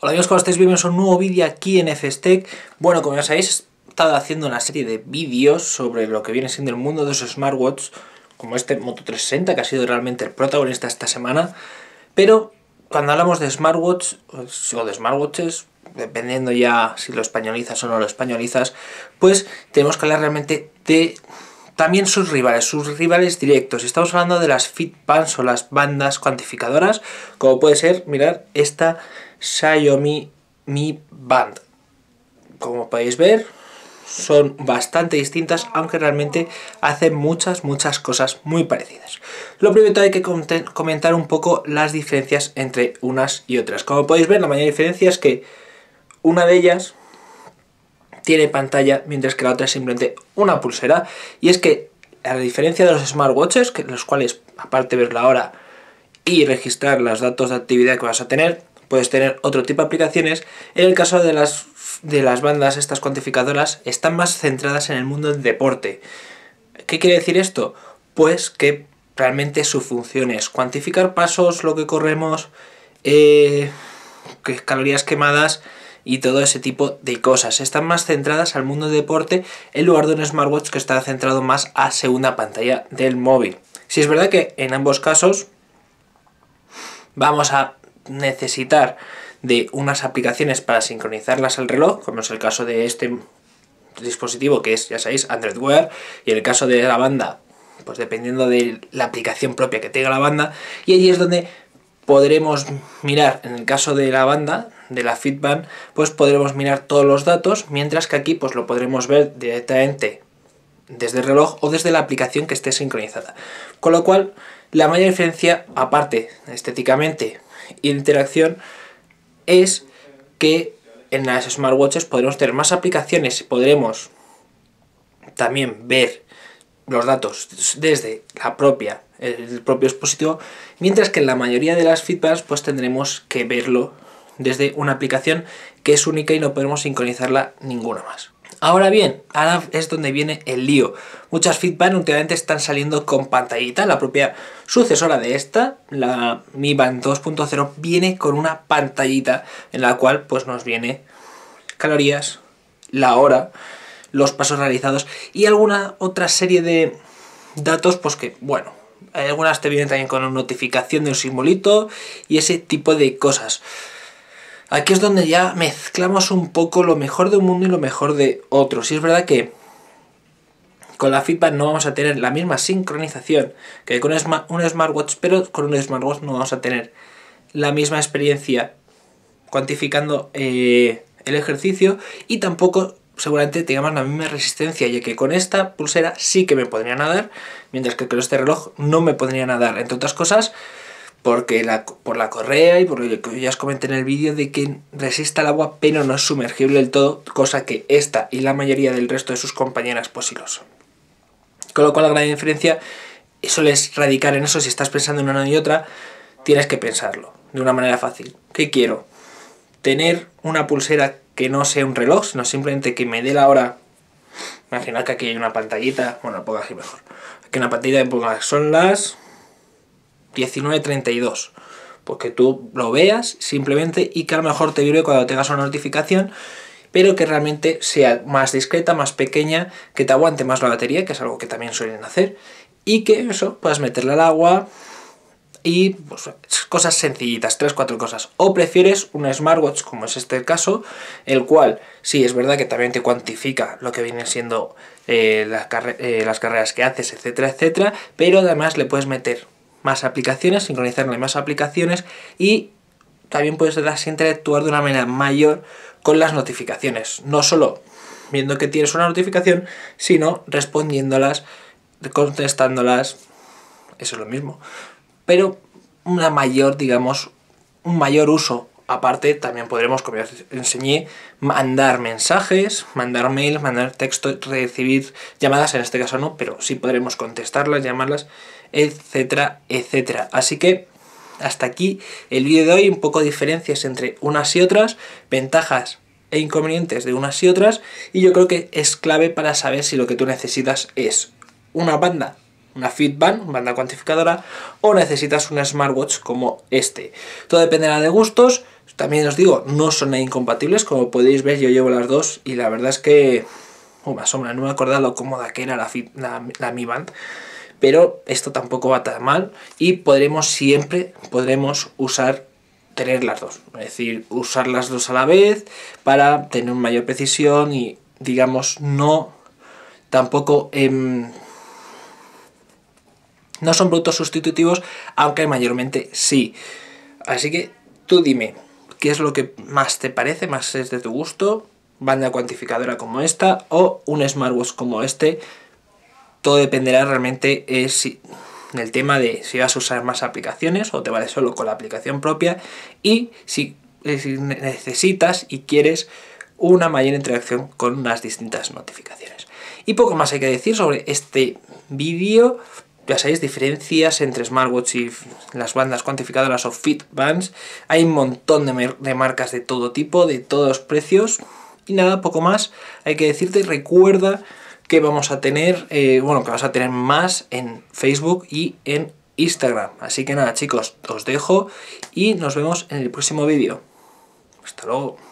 Hola amigos, ¿cómo estáis? Bienvenidos a un nuevo vídeo aquí en FSTEC Bueno, como ya sabéis, he estado haciendo una serie de vídeos sobre lo que viene siendo el mundo de los smartwatches, como este Moto 360, que ha sido realmente el protagonista esta semana. Pero cuando hablamos de smartwatches pues, o de smartwatches, dependiendo ya si lo españolizas o no lo españolizas, pues tenemos que hablar realmente de también sus rivales, sus rivales directos. Estamos hablando de las FitBands o las bandas cuantificadoras, como puede ser, mirar esta Xiaomi Mi Band. Como podéis ver, son bastante distintas, aunque realmente hacen muchas, muchas cosas muy parecidas. Lo primero hay que comentar un poco las diferencias entre unas y otras. Como podéis ver, la mayor diferencia es que una de ellas tiene pantalla, mientras que la otra es simplemente una pulsera. Y es que, a la diferencia de los smartwatches, que los cuales, aparte de ver la hora y registrar los datos de actividad que vas a tener, puedes tener otro tipo de aplicaciones. En el caso de las, de las bandas, estas cuantificadoras están más centradas en el mundo del deporte. ¿Qué quiere decir esto? Pues que realmente su función es cuantificar pasos, lo que corremos, eh, calorías quemadas y todo ese tipo de cosas. Están más centradas al mundo del deporte en lugar de un smartwatch que está centrado más a segunda pantalla del móvil. Si es verdad que en ambos casos vamos a necesitar de unas aplicaciones para sincronizarlas al reloj, como es el caso de este dispositivo que es, ya sabéis, Android Wear, y en el caso de la banda, pues dependiendo de la aplicación propia que tenga la banda, y allí es donde podremos mirar, en el caso de la banda, de la Fitband, pues podremos mirar todos los datos, mientras que aquí pues lo podremos ver directamente desde el reloj o desde la aplicación que esté sincronizada. Con lo cual, la mayor diferencia, aparte estéticamente interacción es que en las smartwatches podremos tener más aplicaciones, y podremos también ver los datos desde la propia, el propio dispositivo, mientras que en la mayoría de las feedbacks pues tendremos que verlo desde una aplicación que es única y no podemos sincronizarla ninguna más. Ahora bien, ahora es donde viene el lío. Muchas feedback últimamente están saliendo con pantallita. La propia sucesora de esta, la Mi Band 2.0, viene con una pantallita en la cual pues nos viene calorías, la hora, los pasos realizados y alguna otra serie de datos pues que, bueno, algunas te vienen también con notificación de un simbolito y ese tipo de cosas. Aquí es donde ya mezclamos un poco lo mejor de un mundo y lo mejor de otro. Si es verdad que con la FIPA no vamos a tener la misma sincronización que con un smartwatch, pero con un smartwatch no vamos a tener la misma experiencia cuantificando eh, el ejercicio y tampoco seguramente tengamos la misma resistencia, ya que con esta pulsera sí que me podría nadar, mientras que con este reloj no me podría nadar, entre otras cosas porque la, por la correa y por lo que ya os comenté en el vídeo de que resiste al agua pero no es sumergible del todo, cosa que esta y la mayoría del resto de sus compañeras pues son. Con lo cual la gran diferencia suele es radicar en eso, si estás pensando en una y otra, tienes que pensarlo de una manera fácil. ¿Qué quiero? Tener una pulsera que no sea un reloj, sino simplemente que me dé la hora. Imaginad que aquí hay una pantallita, bueno, ponga y mejor. Aquí una pantallita que son las 19.32. porque tú lo veas simplemente y que a lo mejor te vibre cuando tengas una notificación, pero que realmente sea más discreta, más pequeña, que te aguante más la batería, que es algo que también suelen hacer, y que eso puedas meterle al agua y pues, cosas sencillitas, tres, cuatro cosas. O prefieres un smartwatch, como es este el caso, el cual sí es verdad que también te cuantifica lo que vienen siendo eh, las, eh, las carreras que haces, etcétera, etcétera, pero además le puedes meter más aplicaciones, sincronizarle más aplicaciones y también puedes interactuar de una manera mayor con las notificaciones. No solo viendo que tienes una notificación, sino respondiéndolas, contestándolas, eso es lo mismo. Pero una mayor, digamos, un mayor uso. Aparte, también podremos, como ya os enseñé, mandar mensajes, mandar mails, mandar texto, recibir llamadas, en este caso no, pero sí podremos contestarlas, llamarlas etcétera, etcétera. Así que hasta aquí el vídeo de hoy, un poco diferencias entre unas y otras, ventajas e inconvenientes de unas y otras, y yo creo que es clave para saber si lo que tú necesitas es una banda, una Fitband, banda cuantificadora, o necesitas una smartwatch como este. Todo dependerá de gustos, también os digo, no son incompatibles, como podéis ver yo llevo las dos y la verdad es que... una oh, sombra no me acordaba lo cómoda que era la, la, la Mi Band pero esto tampoco va tan mal y podremos siempre, podremos usar tener las dos, es decir, usar las dos a la vez para tener mayor precisión y digamos no tampoco em, no son productos sustitutivos, aunque mayormente sí. Así que tú dime, ¿qué es lo que más te parece, más es de tu gusto? Banda cuantificadora como esta o un smartwatch como este todo dependerá realmente es eh, el del tema de si vas a usar más aplicaciones o te vale solo con la aplicación propia y si, eh, necesitas y quieres una mayor interacción con unas distintas notificaciones. Y poco más hay que decir sobre este vídeo. Ya sabéis, diferencias entre smartwatch y las bandas cuantificadoras o fitbands. Hay un montón de, marcas de todo tipo, de todos precios. Y nada, poco más hay que decirte. Recuerda que vamos a tener, eh, bueno, que vas a tener más en Facebook y en Instagram. Así que nada chicos, os dejo y nos vemos en el próximo vídeo. Hasta luego.